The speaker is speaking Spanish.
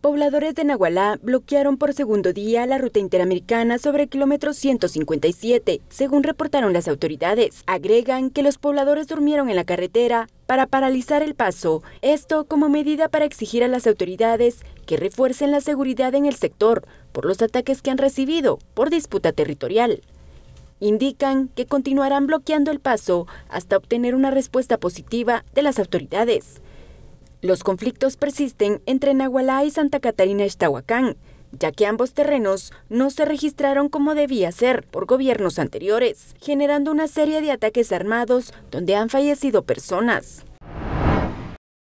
Pobladores de Nahualá bloquearon por segundo día la ruta interamericana sobre el kilómetro 157, según reportaron las autoridades. Agregan que los pobladores durmieron en la carretera para paralizar el paso, esto como medida para exigir a las autoridades que refuercen la seguridad en el sector por los ataques que han recibido por disputa territorial. Indican que continuarán bloqueando el paso hasta obtener una respuesta positiva de las autoridades. Los conflictos persisten entre Nahualá y Santa Catarina Estahuacán, ya que ambos terrenos no se registraron como debía ser por gobiernos anteriores, generando una serie de ataques armados donde han fallecido personas.